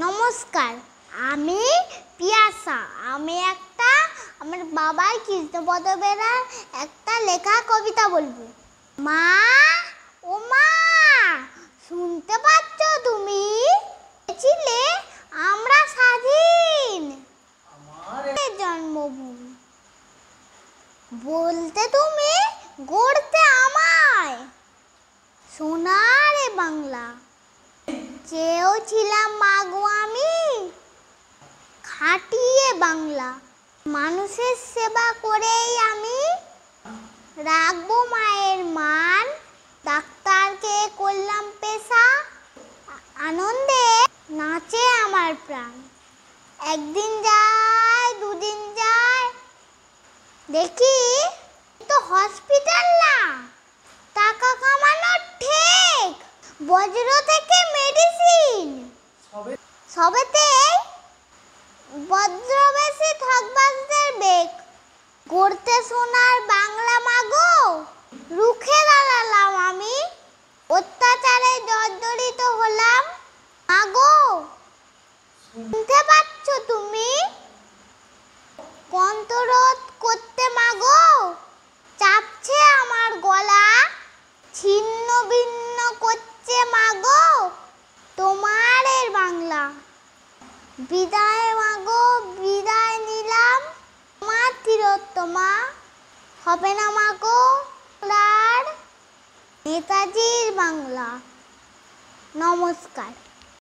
নমস্কার আমি পিয়াসা আমি একটা আমার বাবার কৃষ্ণপদ বেড়ার একটা লেখা কবিতা বলবো মা ও মা শুনতে পাচ্ছ তুমি ছিলে আমরা স্বাধীন জন্মভূমি বলতে তুমি গড়তে আমায় সোনারে বাংলা চেয়েও ছিলাম মাগো আমি খাটিয়ে বাংলা মানুষের সেবা করেই আমি রাখবো মায়ের মান ডাক্তারকে করলাম পেশা আনন্দে নাচে আমার প্রাণ একদিন যায় দুদিন যায় দেখি তো হসপিটাল না টাকা কামানোর ঠিক বজ্র থেকে মেডিসিন সবেতে বজ্রবেশী ঠকবাজদের বেগ করতে সোনার বাংলা মাগো রুখে দাঁড়ালাম আমি অত্যাচারে জর্জরিত হলাম মাগো শুনতে পাচ্ছ তুমি কন্তরোধ করতে মাগো বিদায় মাগো বিদায় নিলাম মা তিরোত্তমা হবে না মাগো নেতাজির বাংলা নমস্কার